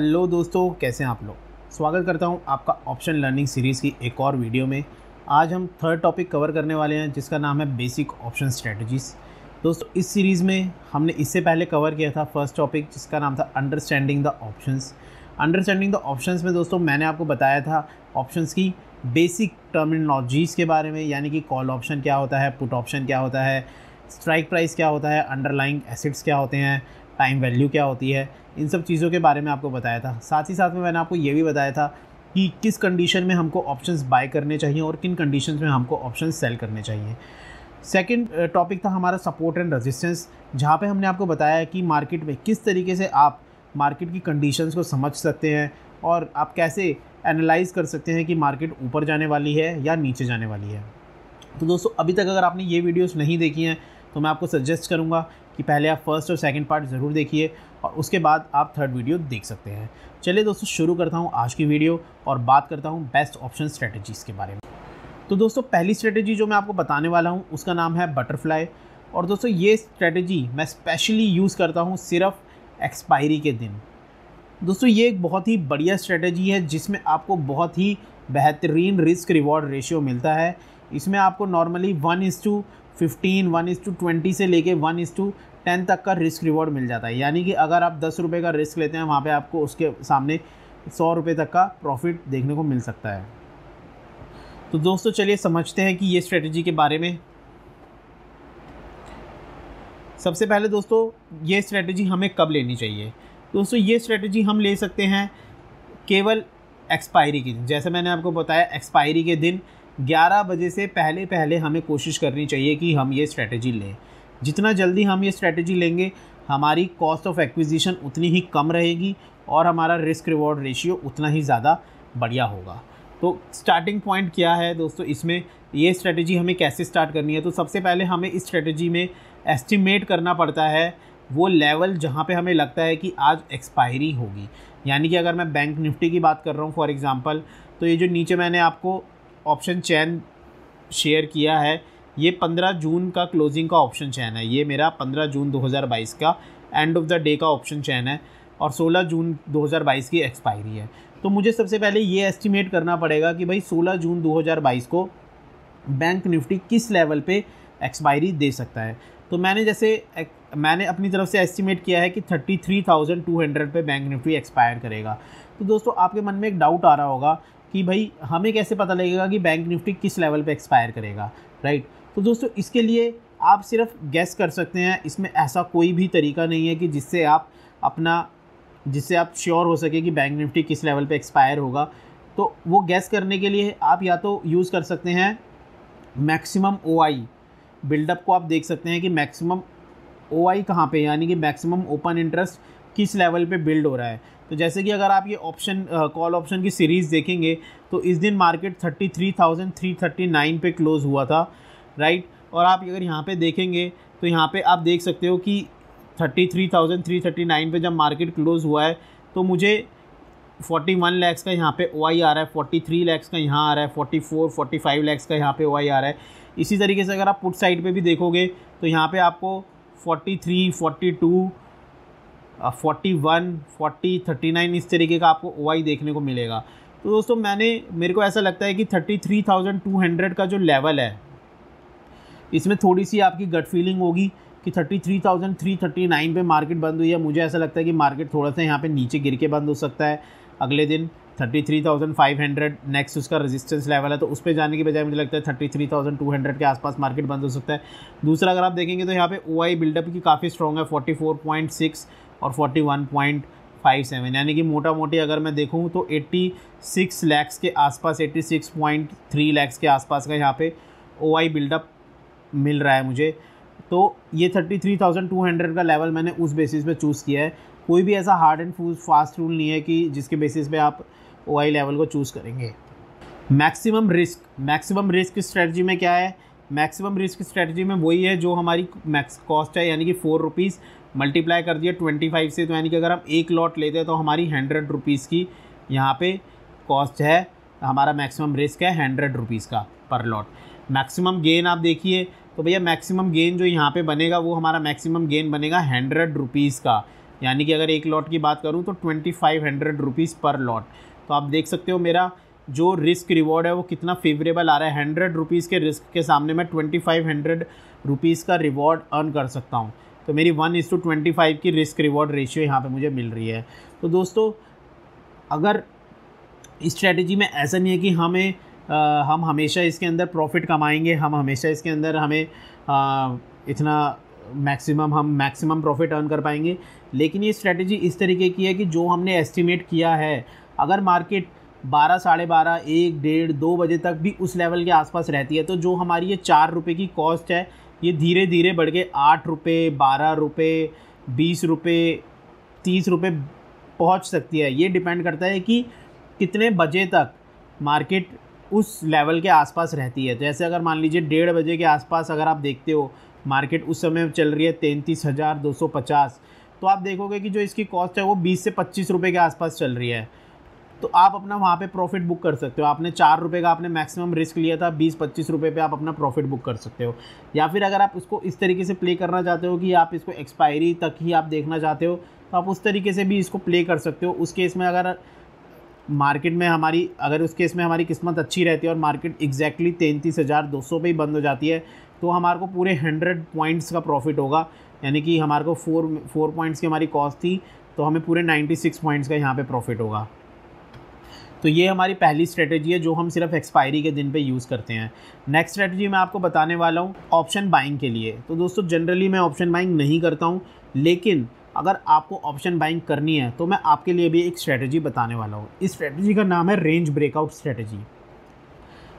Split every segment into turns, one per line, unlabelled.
hello दोस्तों कैसे हैं आप लोग स्वागत करता हूं आपका ऑप्शन लर्निंग सीरीज़ की एक और वीडियो में आज हम थर्ड टॉपिक कवर करने वाले हैं जिसका नाम है बेसिक ऑप्शन स्ट्रेटजीज़ दोस्तों इस सीरीज़ में हमने इससे पहले कवर किया था फर्स्ट टॉपिक जिसका नाम था understanding the options understanding the options में दोस्तों मैंने आपको बताया था ऑप्शंस की बेसिक टर्मिनोलॉजीज़ के बारे में यानी कि कॉल ऑप्शन क्या होता है पुट ऑप्शन क्या होता है स्ट्राइक प्राइस क्या होता है अंडरलाइंग एसिड्स क्या होते हैं टाइम वैल्यू क्या होती है इन सब चीज़ों के बारे में आपको बताया था साथ ही साथ में मैंने आपको ये भी बताया था कि किस कंडीशन में हमको ऑप्शंस बाय करने चाहिए और किन कंडीशन में हमको ऑप्शन सेल करने चाहिए सेकेंड टॉपिक था हमारा सपोर्ट एंड रेजिस्टेंस जहाँ पे हमने आपको बताया कि मार्केट में किस तरीके से आप मार्केट की कंडीशंस को समझ सकते हैं और आप कैसे एनालाइज कर सकते हैं कि मार्केट ऊपर जाने वाली है या नीचे जाने वाली है तो दोस्तों अभी तक अगर आपने ये वीडियोस नहीं देखी हैं तो मैं आपको सजेस्ट करूँगा कि पहले आप फर्स्ट और सेकंड पार्ट ज़रूर देखिए और उसके बाद आप थर्ड वीडियो देख सकते हैं चलिए दोस्तों शुरू करता हूँ आज की वीडियो और बात करता हूँ बेस्ट ऑप्शन स्ट्रेटजीज़ के बारे में तो दोस्तों पहली स्ट्रेटजी जो मैं आपको बताने वाला हूँ उसका नाम है बटरफ्लाई और दोस्तों ये स्ट्रेटजी मैं स्पेशली यूज़ करता हूँ सिर्फ एक्सपायरी के दिन दोस्तों ये एक बहुत ही बढ़िया स्ट्रेटजी है जिसमें आपको बहुत ही बेहतरीन रिस्क रिवॉर्ड रेशियो मिलता है इसमें आपको normally one is to fifteen one is to twenty से लेके वन इज़ टू टेन तक का रिस्क रिवॉर्ड मिल जाता है यानी कि अगर आप दस रुपये का रिस्क लेते हैं वहाँ पे आपको उसके सामने सौ रुपये तक का प्रॉफिट देखने को मिल सकता है तो दोस्तों चलिए समझते हैं कि ये स्ट्रेटजी के बारे में सबसे पहले दोस्तों ये स्ट्रेटजी हमें कब लेनी चाहिए दोस्तों ये स्ट्रेटजी हम ले सकते हैं केवल एक्सपायरी के दिन जैसे मैंने आपको बताया एक्सपायरी के दिन 11 बजे से पहले पहले हमें कोशिश करनी चाहिए कि हम ये स्ट्रैटेजी लें जितना जल्दी हम ये स्ट्रैटेजी लेंगे हमारी कॉस्ट ऑफ एक्विजिशन उतनी ही कम रहेगी और हमारा रिस्क रिवॉर्ड रेशियो उतना ही ज़्यादा बढ़िया होगा तो स्टार्टिंग पॉइंट क्या है दोस्तों इसमें ये स्ट्रैटेजी हमें कैसे स्टार्ट करनी है तो सबसे पहले हमें इस स्ट्रैटेजी में एस्टिमेट करना पड़ता है वो लेवल जहाँ पे हमें लगता है कि आज एक्सपायरी होगी यानी कि अगर मैं बैंक निफ्टी की बात कर रहा हूँ फॉर एग्ज़ाम्पल तो ये जो नीचे मैंने आपको ऑप्शन चैन शेयर किया है ये पंद्रह जून का क्लोजिंग का ऑप्शन चैन है ये मेरा पंद्रह जून दो हज़ार बाईस का एंड ऑफ द डे का ऑप्शन चैन है और सोलह जून दो हज़ार बाईस की एक्सपायरी है तो मुझे सबसे पहले ये एस्टिमेट करना पड़ेगा कि भाई सोलह जून दो हज़ार बाईस को बैंक निफ्टी किस लेवल पे एक्सपायरी दे सकता है तो मैंने जैसे मैंने अपनी तरफ से एस्टिमेट किया है कि thirty three thousand two hundred पर बैंक निफ्टी एक्सपायर करेगा तो दोस्तों आपके मन में एक डाउट आ रहा होगा कि भाई हमें कैसे पता लगेगा कि बैंक निफ्टी किस लेवल पे एक्सपायर करेगा राइट तो दोस्तों इसके लिए आप सिर्फ गैस कर सकते हैं इसमें ऐसा कोई भी तरीका नहीं है कि जिससे आप अपना जिससे आप श्योर हो सके कि बैंक निफ्टी किस लेवल पे एक्सपायर होगा तो वो गैस करने के लिए आप या तो यूज़ कर सकते हैं मैक्सिमम ओ बिल्डअप को आप देख सकते हैं कि मैक्सिमम ओ आई कहाँ पर यानी कि मैक्सिमम ओपन इंटरेस्ट किस लेवल पे बिल्ड हो रहा है तो जैसे कि अगर आप ये ऑप्शन कॉल ऑप्शन की सीरीज़ देखेंगे तो इस दिन मार्केट 33,339 पे क्लोज़ हुआ था राइट और आप अगर यहाँ पे देखेंगे तो यहाँ पे आप देख सकते हो कि 33,339 पे जब मार्केट क्लोज़ हुआ है तो मुझे 41 लैक्स का यहाँ पे ओ आ रहा है 43 लैक्स का यहाँ आ रहा है 44 45 लैक्स का यहाँ पे ओ आ रहा है इसी तरीके से अगर आप पुट साइड पे भी देखोगे तो यहाँ पे आपको 43 42 forty one forty thirty nine इस तरीके का आपको ओ देखने को मिलेगा तो दोस्तों मैंने मेरे को ऐसा लगता है कि thirty three thousand two hundred का जो लेवल है इसमें थोड़ी सी आपकी गट फीलिंग होगी कि thirty three thousand three thirty nine पर मार्केट बंद हुई है मुझे ऐसा लगता है कि मार्केट थोड़ा सा यहाँ पे नीचे गिर के बंद हो सकता है अगले दिन thirty three thousand five hundred next उसका रेजिस्टेंस लेवल है तो उस पर जाने के बजाय मुझे लगता है thirty three thousand two hundred के आसपास मार्केट बंद हो सकता है दूसरा अगर आप देखेंगे तो यहाँ पे ओ आई बिल्डअप की काफ़ी स्ट्रॉग है फोर्टी फोर पॉइंट सिक्स और 41.57 यानी कि मोटा मोटी अगर मैं देखूँ तो 86 लैक्स के आसपास 86.3 लैक्स के आसपास का यहाँ पे ओ आई बिल्डअप मिल रहा है मुझे तो ये 33,200 का लेवल मैंने उस बेसिस पे चूज़ किया है कोई भी ऐसा hard and full fast rule नहीं है कि जिसके बेसिस पे आप ओ लेवल को चूज़ करेंगे maximum risk maximum risk strategy में क्या है मैक्सिमम रिस्क स्ट्रेटजी में वही है जो हमारी मैक्स कॉस्ट है यानी कि फोर रुपीज़ मल्टीप्लाई कर दिया ट्वेंटी फाइव से तो यानी कि अगर हम एक लॉट लेते हैं तो हमारी हंड्रेड रुपीज़ की यहाँ पे कॉस्ट है हमारा मैक्सिमम रिस्क है हंड्रेड रुपीज़ का पर लॉट मैक्सिमम गेन आप देखिए तो भैया मैक्सिमम गेन जो यहाँ पे बनेगा वो हमारा मैक्सिमम गेन बनेगा हंड्रेड रुपीज़ का यानी कि अगर एक लॉट की बात करूँ तो twenty five hundred rupees per lot तो आप देख सकते हो मेरा जो रिस्क रिवॉर्ड है वो कितना फेवरेबल आ रहा है हंड्रेड रुपीज़ के रिस्क के सामने मैं ट्वेंटी फाइव हंड्रेड रुपीज़ का रिवॉर्ड अर्न कर सकता हूँ तो मेरी one is to twenty five की रिस्क रिवॉर्ड रेशियो यहाँ पे मुझे मिल रही है तो दोस्तों अगर इस स्ट्रेटजी में ऐसा नहीं है कि हमें आ, हम हमेशा इसके अंदर प्रॉफिट कमाएंगे हम हमेशा इसके अंदर हमें आ, इतना मैक्सिमम हम मैक्सिमम प्रॉफिट अर्न कर पाएंगे लेकिन ये स्ट्रेटजी इस तरीके की है कि जो हमने एस्टिमेट किया है अगर मार्केट बारह साढ़े बारह एक डेढ़ दो बजे तक भी उस लेवल के आसपास रहती है तो जो हमारी ये चार रुपये की कॉस्ट है ये धीरे धीरे बढ़ के आठ रुपये बारह रुपये बीस रुपये तीस रुपये पहुँच सकती है ये डिपेंड करता है कि कितने बजे तक मार्केट उस लेवल के आसपास रहती है जैसे अगर मान लीजिए डेढ़ बजे के आसपास अगर आप देखते हो मार्केट उस समय चल रही है तैंतीस हज़ार दो सौ पचास तो आप देखोगे कि जो इसकी कॉस्ट है वो बीस से पच्चीस रुपये के आसपास चल रही है तो आप अपना वहाँ पे प्रॉफिट बुक कर सकते हो आपने चार रुपये का आपने मैक्सिमम रिस्क लिया था बीस पच्चीस रुपये पर आप अपना प्रॉफिट बुक कर सकते हो या फिर अगर आप उसको इस तरीके से प्ले करना चाहते हो कि आप इसको एक्सपायरी तक ही आप देखना चाहते हो तो आप उस तरीके से भी इसको प्ले कर सकते हो उस केस में अगर मार्केट में हमारी अगर उस केस में हमारी किस्मत अच्छी रहती है और मार्केट एग्जैक्टली तैंतीस हज़ार दो सौ पर ही बंद हो जाती है तो हमारे को पूरे हंड्रेड पॉइंट्स का प्रॉफिट होगा यानी कि हमारे को फोर फोर पॉइंट्स की हमारी कॉस्ट थी तो हमें पूरे नाइन्टी सिक्स पॉइंट्स का यहाँ पे प्रॉफिट होगा तो ये हमारी पहली स्ट्रेटेजी है जो हम सिर्फ एक्सपायरी के दिन पे यूज़ करते हैं नेक्स्ट स्ट्रेटजी मैं आपको बताने वाला हूँ ऑप्शन बाइंग के लिए तो दोस्तों जनरली मैं ऑप्शन बाइंग नहीं करता हूँ लेकिन अगर आपको ऑप्शन बाइंग करनी है तो मैं आपके लिए भी एक स्ट्रैटेजी बताने वाला हूँ इस स्ट्रैटेजी का नाम है रेंज ब्रेकआउट स्ट्रैटेजी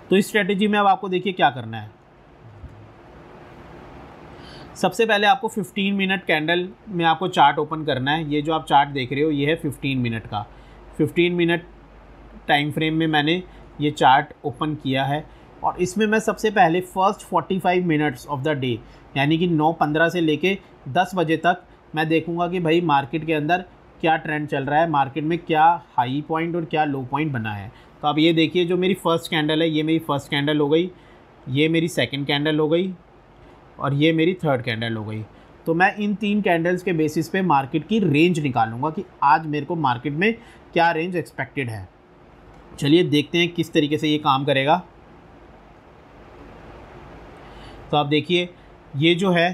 तो इस स्ट्रैटेजी में अब आपको देखिए क्या करना है सबसे पहले आपको 15 मिनट कैंडल में आपको चार्ट ओपन करना है ये जो आप चार्ट देख रहे हो ये है 15 मिनट का 15 मिनट टाइम फ्रेम में मैंने ये चार्ट ओपन किया है और इसमें मैं सबसे पहले first 45 minutes of the day यानी कि 9:15 से लेके 10 बजे तक मैं देखूंगा कि भाई मार्केट के अंदर क्या ट्रेंड चल रहा है मार्केट में क्या हाई पॉइंट और क्या लो पॉइंट बना है तो आप ये देखिए जो मेरी फ़र्स्ट कैंडल है ये मेरी फ़र्स्ट कैंडल हो गई ये मेरी सेकेंड कैंडल हो गई और ये मेरी थर्ड कैंडल हो गई तो मैं इन तीन कैंडल्स के बेसिस पे मार्केट की रेंज निकालूंगा कि आज मेरे को मार्केट में क्या रेंज एक्सपेक्टेड है चलिए देखते हैं किस तरीके से ये काम करेगा तो आप देखिए ये जो है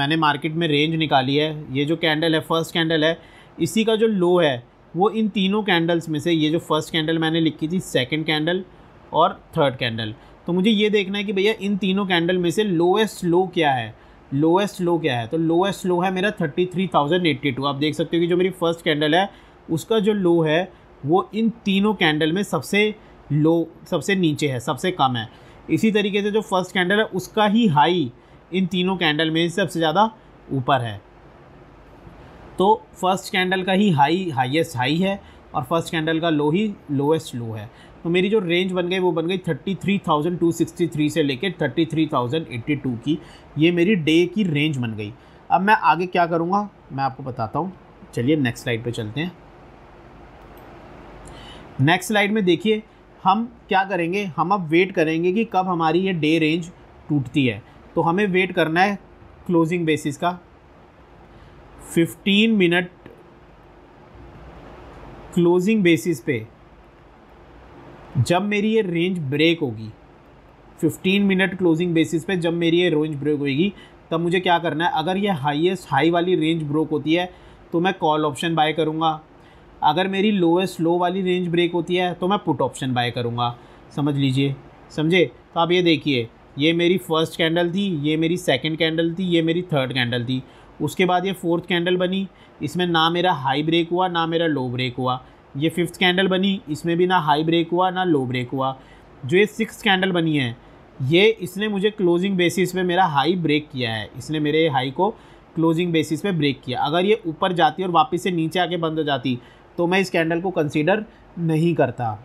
मैंने मार्केट में रेंज निकाली है ये जो कैंडल है फर्स्ट कैंडल है इसी का जो लो है वो इन तीनों कैंडल्स में से ये जो फर्स्ट कैंडल मैंने लिखी थी सेकंड कैंडल और थर्ड कैंडल तो मुझे ये देखना है कि भैया इन तीनों कैंडल में से लोएस्ट लो क्या है लोएस्ट लो क्या है तो लोएस्ट लो है मेरा thirty three thousand eighty two आप देख सकते हो कि जो मेरी फर्स्ट कैंडल है उसका जो लो है वो इन तीनों कैंडल में सबसे लो सबसे नीचे है सबसे कम है इसी तरीके से जो फर्स्ट कैंडल है उसका ही हाई इन तीनों कैंडल में सबसे ज़्यादा ऊपर है तो फर्स्ट कैंडल का ही हाई हाईएस्ट हाई है और फर्स्ट कैंडल का लो ही लोएस्ट लो है तो मेरी जो रेंज बन गई वो बन गई thirty three thousand two sixty three से लेकर thirty three thousand eighty two की ये मेरी डे की रेंज बन गई अब मैं आगे क्या करूँगा मैं आपको बताता हूँ चलिए नेक्स्ट स्लाइड पे चलते हैं नेक्स्ट स्लाइड में देखिए हम क्या करेंगे हम अब वेट करेंगे कि कब हमारी ये डे रेंज टूटती है तो हमें वेट करना है क्लोजिंग बेसिस का 15 मिनट क्लोजिंग बेसिस पे जब मेरी ये रेंज ब्रेक होगी 15 मिनट क्लोजिंग बेसिस पे जब मेरी ये रेंज ब्रेक होगी तब मुझे क्या करना है अगर ये हाईएस्ट हाई वाली रेंज ब्रोक होती है तो मैं कॉल ऑप्शन बाय करूँगा अगर मेरी लोएस्ट लो वाली रेंज ब्रेक होती है तो मैं पुट ऑप्शन बाय करूँगा समझ लीजिए समझे तो आप ये देखिए ये मेरी फर्स्ट कैंडल थी ये मेरी सेकेंड कैंडल थी ये मेरी थर्ड कैंडल थी उसके बाद ये फोर्थ कैंडल बनी इसमें ना मेरा हाई ब्रेक हुआ ना मेरा लो ब्रेक हुआ ये फिफ्थ कैंडल बनी इसमें भी ना हाई ब्रेक हुआ ना लो ब्रेक हुआ जो ये सिक्स कैंडल बनी है ये इसने मुझे क्लोजिंग बेसिस पे मेरा हाई ब्रेक किया है इसने मेरे हाई को क्लोजिंग बेसिस पे ब्रेक किया अगर ये ऊपर जाती और वापस से नीचे आके बंद हो जाती तो मैं इस कैंडल को कंसीडर नहीं करता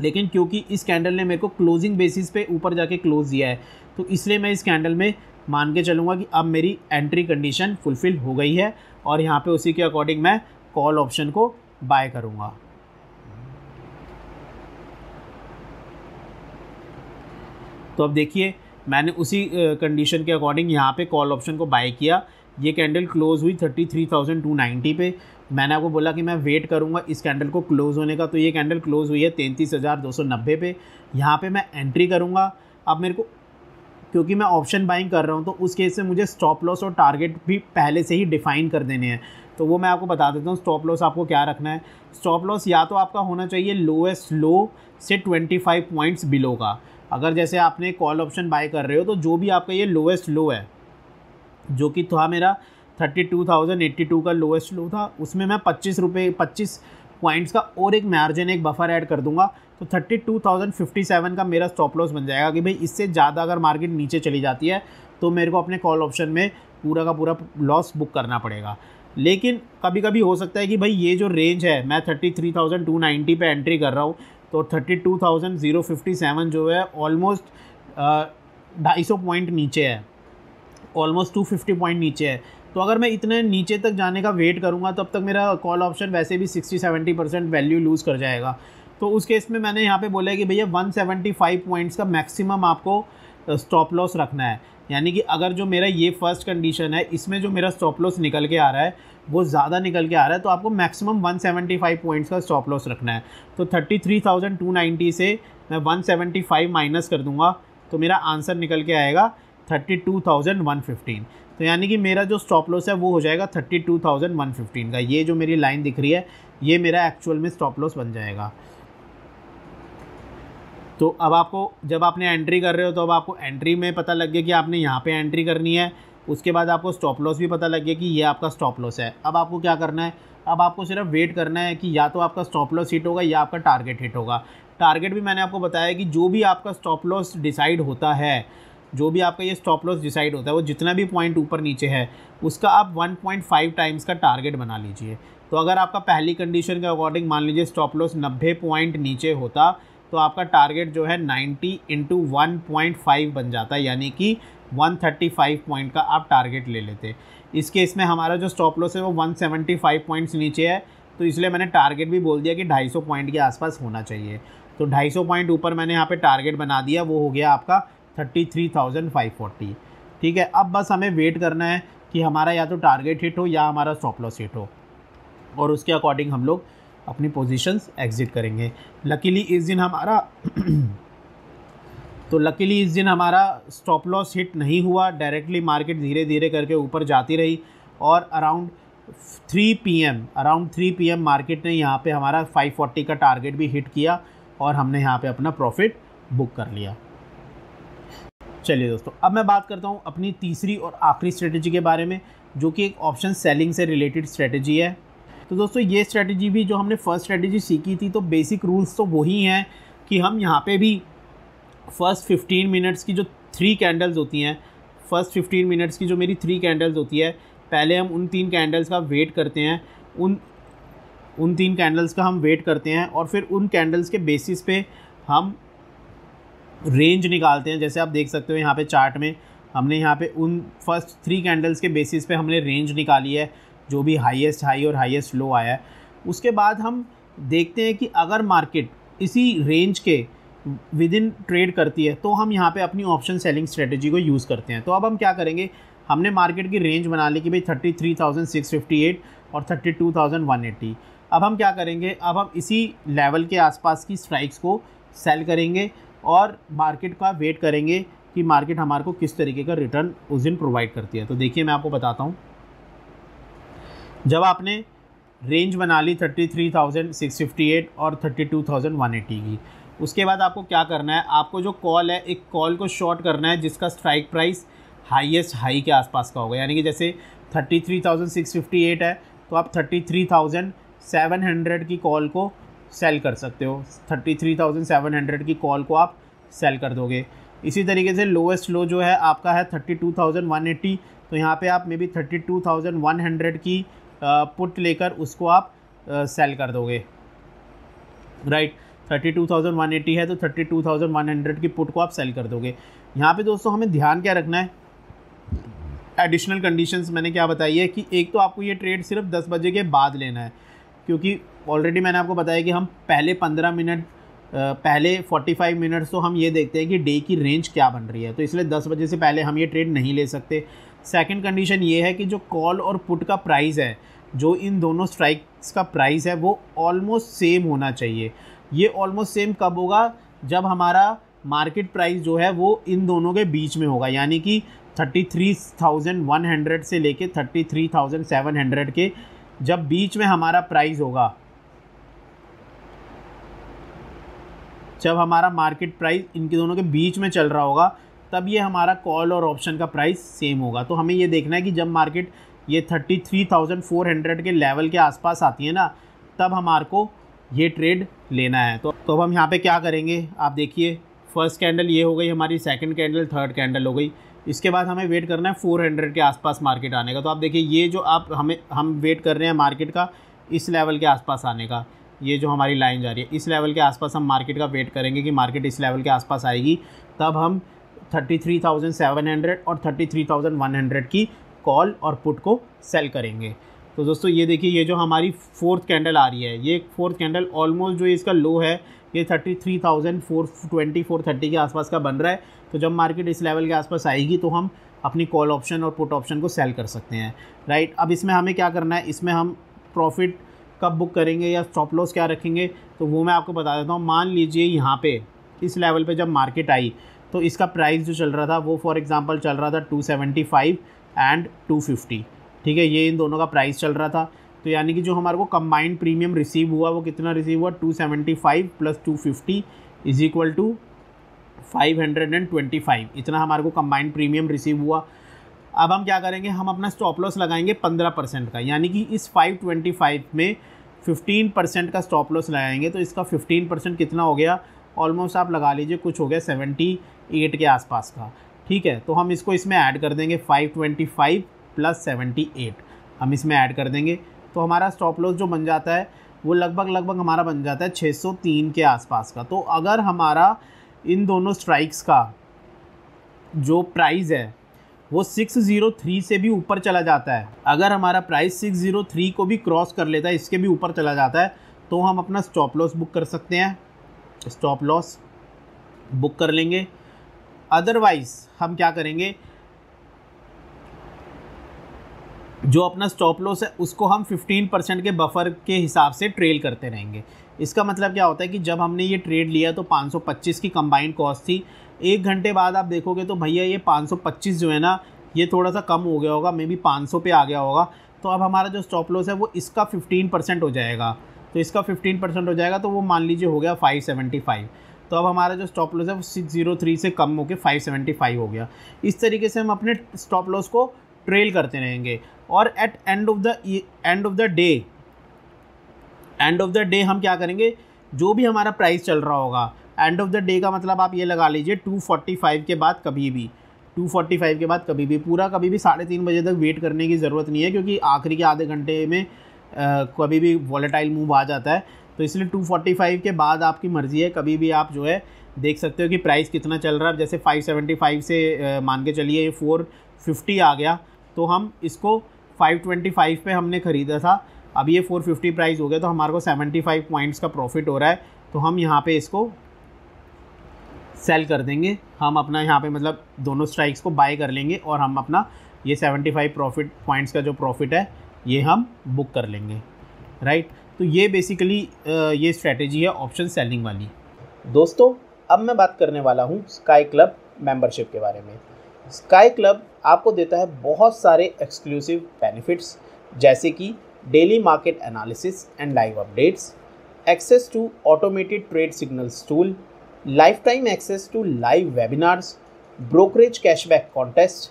लेकिन क्योंकि इस कैंडल ने मेरे को क्लोजिंग बेसिस पे ऊपर जाके क्लोज़ दिया है तो इसलिए मैं इस कैंडल में मान के चलूँगा कि अब मेरी एंट्री कंडीशन फुलफ़िल हो गई है और यहाँ पे उसी के अकॉर्डिंग मैं कॉल ऑप्शन को बाय करूँगा तो अब देखिए मैंने उसी कंडीशन के अकॉर्डिंग यहाँ पे कॉल ऑप्शन को बाय किया ये कैंडल क्लोज़ हुई thirty three thousand two ninety पे मैंने आपको बोला कि मैं वेट करूँगा इस कैंडल को क्लोज़ होने का तो ये कैंडल क्लोज़ हुई है तैंतीस हज़ार दो सौ नब्बे पे यहाँ पे मैं एंट्री करूँगा अब मेरे को क्योंकि मैं ऑप्शन बाइंग कर रहा हूँ तो उस केस से मुझे स्टॉप लॉस और टारगेट भी पहले से ही डिफ़ाइन कर देने हैं तो वो मैं आपको बता देता हूँ स्टॉप लॉस आपको क्या रखना है स्टॉप लॉस या तो आपका होना चाहिए लोएस्ट लो से ट्वेंटी फाइव पॉइंट्स बिलो का अगर जैसे आपने कॉल ऑप्शन बाय कर रहे हो तो जो भी आपका ये लोएस्ट लो है जो कि था मेरा thirty two thousand eighty two का लोएस्ट लो था उसमें मैं पच्चीस रुपये पच्चीस पॉइंट्स का और एक मार्जिन एक बफर ऐड कर दूंगा तो thirty two thousand fifty seven का मेरा स्टॉप लॉस बन जाएगा कि भाई इससे ज़्यादा अगर मार्केट नीचे चली जाती है तो मेरे को अपने कॉल ऑप्शन में पूरा का पूरा लॉस बुक करना पड़ेगा लेकिन कभी कभी हो सकता है कि भाई ये जो रेंज है मैं thirty three thousand two ninety पर एंट्री कर रहा हूँ तो thirty two thousand zero fifty seven जो है ऑलमोस्ट ढाई सौ पॉइंट नीचे है ऑलमोस्ट टू फिफ्टी पॉइंट नीचे है तो अगर मैं इतने नीचे तक जाने का वेट करूँगा तब तक मेरा कॉल ऑप्शन वैसे भी sixty seventy percent value lose कर जाएगा तो उस केस में मैंने यहाँ पे बोला है कि भैया वन फ़ाइव पॉइंट्स का मैक्सिमम आपको स्टॉप लॉस रखना है यानी कि अगर जो मेरा ये फर्स्ट कंडीशन है इसमें जो मेरा स्टॉप लॉस निकल के आ रहा है वो ज़्यादा निकल के आ रहा है तो आपको मैक्सिमम 175 पॉइंट्स का स्टॉप लॉस रखना है तो 33,290 से मैं 175 माइनस कर दूंगा तो मेरा आंसर निकल के आएगा 32,115 तो यानी कि मेरा जो स्टॉप लॉस है वो हो जाएगा thirty two thousand one fifteen का ये जो मेरी लाइन दिख रही है ये मेरा एक्चुअल में स्टॉप लॉस बन जाएगा तो अब आपको जब आपने एंट्री कर रहे हो तो अब आपको एंट्री में पता लग गया कि आपने यहाँ पे एंट्री करनी है उसके बाद आपको स्टॉप लॉस भी पता लग गया कि ये आपका स्टॉप लॉस है अब आपको क्या करना है अब आपको सिर्फ वेट करना है कि या तो आपका स्टॉप लॉस हिट होगा या आपका टारगेट हिट होगा टारगेट भी मैंने आपको बताया कि जो भी आपका स्टॉप लॉस डिसाइड होता है जो भी आपका ये स्टॉप लॉस डिसाइड होता है वो जितना भी पॉइंट ऊपर नीचे है उसका आप 1.5 टाइम्स का टारगेट बना लीजिए तो अगर आपका पहली कंडीशन के अकॉर्डिंग मान लीजिए स्टॉप लॉस नब्बे पॉइंट नीचे होता तो आपका टारगेट जो है 90 इंटू बन जाता यानी कि 135 पॉइंट का आप टारगेट ले लेते इसके इसमें हमारा जो स्टॉप लॉस है वो 175 पॉइंट्स नीचे है तो इसलिए मैंने टारगेट भी बोल दिया कि 250 पॉइंट के आसपास होना चाहिए तो 250 पॉइंट ऊपर मैंने यहाँ पे टारगेट बना दिया वो हो गया आपका thirty three thousand five forty ठीक है अब बस हमें वेट करना है कि हमारा या तो टारगेट हिट हो या हमारा स्टॉप लॉस हिट हो और उसके अकॉर्डिंग हम लोग अपनी पोजीशंस एग्जिट करेंगे लकीली इस दिन हमारा तो लकीली इस दिन हमारा स्टॉप लॉस हिट नहीं हुआ डायरेक्टली मार्केट धीरे धीरे करके ऊपर जाती रही और around 3 PM around 3 PM market ने यहाँ पे हमारा 540 का टारगेट भी हिट किया और हमने यहाँ पे अपना प्रॉफिट बुक कर लिया चलिए दोस्तों अब मैं बात करता हूँ अपनी तीसरी और आखिरी स्ट्रेटजी के बारे में जो कि एक ऑप्शन सेलिंग से रिलेटेड स्ट्रेटजी है तो दोस्तों ये स्ट्रेटजी भी जो हमने फर्स्ट स्ट्रेटजी सीखी थी तो बेसिक रूल्स तो वही हैं कि हम यहाँ पे भी फर्स्ट फिफ्टीन मिनट्स की जो थ्री कैंडल्स होती हैं फर्स्ट फिफ्टीन मिनट्स की जो मेरी थ्री कैंडल्स होती है पहले हम उन तीन कैंडल्स का वेट करते हैं उन उन तीन कैंडल्स का हम वेट करते हैं और फिर उन कैंडल्स के बेसिस पे हम रेंज निकालते हैं जैसे आप देख सकते हो यहाँ पे चार्ट में हमने यहाँ पे उन फर्स्ट थ्री कैंडल्स के बेसिस पे हमने रेंज निकाली है जो भी हाईएस्ट हाई high और हाईएस्ट लो आया है उसके बाद हम देखते हैं कि अगर मार्केट इसी रेंज के विद इन ट्रेड करती है तो हम यहाँ पे अपनी ऑप्शन सेलिंग स्ट्रेटेजी को यूज़ करते हैं तो अब हम क्या करेंगे हमने मार्केट की रेंज बना ली कि भाई thirty three thousand six fifty eight और thirty two thousand one eighty अब हम क्या करेंगे अब हम इसी लेवल के आसपास की स्ट्राइक्स को सेल करेंगे और मार्केट का वेट करेंगे कि मार्केट हमारे को किस तरीके का रिटर्न उस दिन प्रोवाइड करती है तो देखिए मैं आपको बताता हूँ जब आपने रेंज बना ली 33,658 और 32,180 की उसके बाद आपको क्या करना है आपको जो कॉल है एक कॉल को शॉर्ट करना है जिसका स्ट्राइक प्राइस हाईएस्ट हाई के आसपास का होगा यानी कि जैसे 33,658 है तो आप 33,700 की कॉल को सेल कर सकते हो thirty three thousand seven hundred की कॉल को आप सेल कर दोगे इसी तरीके से लोवेस्ट लो जो है आपका है thirty two thousand one eighty तो यहाँ पे आप maybe thirty two thousand one hundred की पुट लेकर उसको आप सेल कर दोगे right thirty two thousand one eighty है तो thirty two thousand one hundred की पुट को आप सेल कर दोगे यहाँ पे दोस्तों हमें ध्यान क्या रखना है एडिशनल कंडीशंस मैंने क्या बताई है कि एक तो आपको ये ट्रेड सिर्फ दस बजे के बाद लेना है क्योंकि ऑलरेडी मैंने आपको बताया कि हम पहले पंद्रह मिनट पहले फाइव मिनट्स तो हम ये देखते हैं कि डे की रेंज क्या बन रही है तो इसलिए दस बजे से पहले हम ये ट्रेड नहीं ले सकते सेकेंड कंडीशन ये है कि जो कॉल और पुट का प्राइस है जो इन दोनों स्ट्राइक्स का प्राइस है वो ऑलमोस्ट सेम होना चाहिए ये ऑलमोस्ट सेम कब होगा जब हमारा मार्केट प्राइस जो है वो इन दोनों के बीच में होगा यानी कि 33,100 से लेके 33,700 के जब बीच में हमारा प्राइस होगा जब हमारा मार्केट प्राइस इनके दोनों के बीच में चल रहा होगा तब ये हमारा कॉल और ऑप्शन का प्राइस सेम होगा तो हमें ये देखना है कि जब मार्केट ये thirty three thousand four hundred के लेवल के आसपास आती है ना तब हमारे को ये ट्रेड लेना है तो तो अब हम यहाँ पे क्या करेंगे आप देखिए फर्स्ट कैंडल ये हो गई हमारी सेकंड कैंडल थर्ड कैंडल हो गई इसके बाद हमें वेट करना है फोर हंड्रेड के आसपास मार्केट आने का तो आप देखिए ये जो आप हमें हम वेट कर रहे हैं मार्केट का इस लेवल के आसपास आने का ये जो हमारी लाइन जा रही है इस लेवल के आसपास हम मार्केट का वेट करेंगे कि मार्केट इस लेवल के आसपास आएगी तब हम 33,700 और 33,100 की कॉल और पुट को सेल करेंगे तो दोस्तों ये देखिए ये जो हमारी फोर्थ कैंडल आ रही है ये फोर्थ कैंडल ऑलमोस्ट जो इसका लो है ये thirty three thousand four twenty four thirty के आसपास का बन रहा है तो जब मार्केट इस लेवल के आसपास आएगी तो हम अपनी कॉल ऑप्शन और पुट ऑप्शन को सेल कर सकते हैं राइट अब इसमें हमें क्या करना है इसमें हम प्रॉफिट कब बुक करेंगे या स्टॉप लॉस क्या रखेंगे तो वो मैं आपको बता देता हूँ मान लीजिए यहाँ पे इस लेवल पे जब मार्केट आई तो इसका प्राइस जो चल रहा था वो फॉर एग्ज़ाम्पल चल रहा था 275 एंड 250 ठीक है ये इन दोनों का प्राइस चल रहा था तो यानी कि जो हमारे को कम्बाइंड प्रीमियम रिसीव हुआ वो कितना रिसीव हुआ two seventy five plus two fifty is equal to five hundred and twenty five इतना हमारे को कम्बाइंड प्रीमियम रिसीव हुआ अब हम क्या करेंगे हम अपना स्टॉप लॉस लगाएंगे पंद्रह परसेंट का यानी कि इस फाइव ट्वेंटी फाइव में फिफ्टीन परसेंट का स्टॉप लॉस लगाएंगे तो इसका फिफ्टीन परसेंट कितना हो गया ऑलमोस्ट आप लगा लीजिए कुछ हो गया सेवेंटी एट के आसपास का ठीक है तो हम इसको इसमें ऐड कर देंगे five twenty five plus seventy eight हम इसमें ऐड कर देंगे तो हमारा स्टॉप लॉस जो बन जाता है वो लगभग लगभग हमारा बन जाता है 603 के आसपास का तो अगर हमारा इन दोनों स्ट्राइक्स का जो प्राइस है वो 603 से भी ऊपर चला जाता है अगर हमारा प्राइस 603 को भी क्रॉस कर लेता है इसके भी ऊपर चला जाता है तो हम अपना स्टॉप लॉस बुक कर सकते हैं स्टॉप लॉस बुक कर लेंगे अदरवाइज़ हम क्या करेंगे जो अपना स्टॉप लॉस है उसको हम 15 परसेंट के बफर के हिसाब से ट्रेल करते रहेंगे इसका मतलब क्या होता है कि जब हमने ये ट्रेड लिया तो 525 की कंबाइंड कॉस्ट थी एक घंटे बाद आप देखोगे तो भैया ये 525 जो है ना ये थोड़ा सा कम हो गया होगा मे बी पाँच पे आ गया होगा तो अब हमारा जो स्टॉप लॉस है वो इसका फिफ्टीन हो जाएगा तो इसका फिफ्टीन हो जाएगा तो वो मान लीजिए हो गया फाइव तो अब हमारा जो स्टॉप लॉस है वो सिक्स जीरो थ्री से कम होकर फाइव सेवेंटी फाइव हो गया इस तरीके से हम अपने स्टॉप लॉस को ट्रेल करते रहेंगे और at end of the end of the day end of the day हम क्या करेंगे जो भी हमारा प्राइस चल रहा होगा एंड ऑफ द डे का मतलब आप ये लगा लीजिए टू फोर्टी फाइव के बाद कभी भी टू फोर्टी फाइव के बाद कभी भी पूरा कभी भी साढ़े तीन बजे तक वेट करने की ज़रूरत नहीं है क्योंकि आखिरी के आधे घंटे में आ, कभी भी वॉलेटाइल मूव आ जाता है तो इसलिए टू फोर्टी फाइव के बाद आपकी मर्ज़ी है कभी भी आप जो है देख सकते हो कि प्राइस कितना चल रहा है जैसे फाइव सेवेंटी फाइव से मान के चलिए ये फोर फिफ्टी आ गया तो हम इसको 525 पे हमने ख़रीदा था अब ये 450 प्राइस हो गया तो हमारे को 75 पॉइंट्स का प्रॉफिट हो रहा है तो हम यहाँ पे इसको सेल कर देंगे हम अपना यहाँ पे मतलब दोनों स्ट्राइक्स को बाय कर लेंगे और हम अपना ये 75 प्रॉफिट पॉइंट्स का जो प्रॉफिट है ये हम बुक कर लेंगे राइट तो ये बेसिकली ये स्ट्रेटेजी है ऑप्शन सेलिंग वाली दोस्तों अब मैं बात करने वाला हूँ स्काई क्लब मेंबरशिप के बारे में स्काई क्लब आपको देता है बहुत सारे एक्सक्लूसिव बेनिफिट्स जैसे कि daily market analysis and live updates access to automated trade signals tool lifetime access to live webinars brokerage cashback contest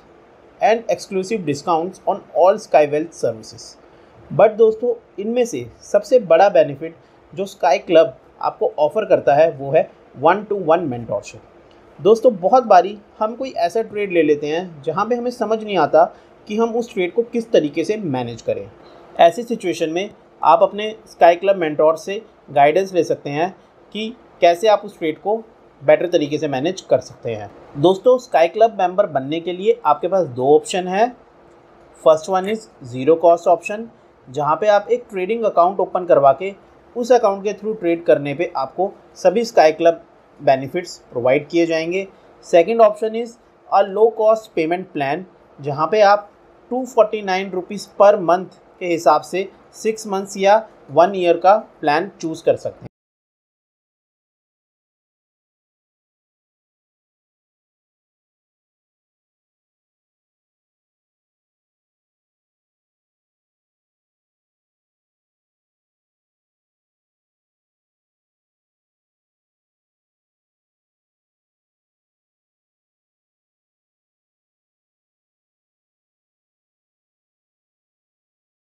and exclusive discounts on all Sky Wealth services but दोस्तों इनमें से सबसे बड़ा benefit जो sky club आपको offer करता है वो है वन टू वन मेंटोरशिप दोस्तों बहुत बारी हम कोई ऐसा ट्रेड ले लेते हैं जहाँ पे हमें समझ नहीं आता कि हम उस ट्रेड को किस तरीके से मैनेज करें ऐसी सिचुएशन में आप अपने स्काई क्लब मेंटोर से गाइडेंस ले सकते हैं कि कैसे आप उस ट्रेड को बेटर तरीके से मैनेज कर सकते हैं दोस्तों स्काई क्लब मेंबर बनने के लिए आपके पास दो ऑप्शन है first one is zero cost option जहाँ पे आप एक ट्रेडिंग अकाउंट ओपन करवा के उस अकाउंट के थ्रू ट्रेड करने पे आपको सभी स्काई क्लब बेनिफिट्स प्रोवाइड किए जाएंगे second option is a low cost payment plan जहाँ पे आप two forty nine rupees per month के हिसाब से सिक्स मंथ्स या वन ईयर का प्लान चूज़ कर सकते हैं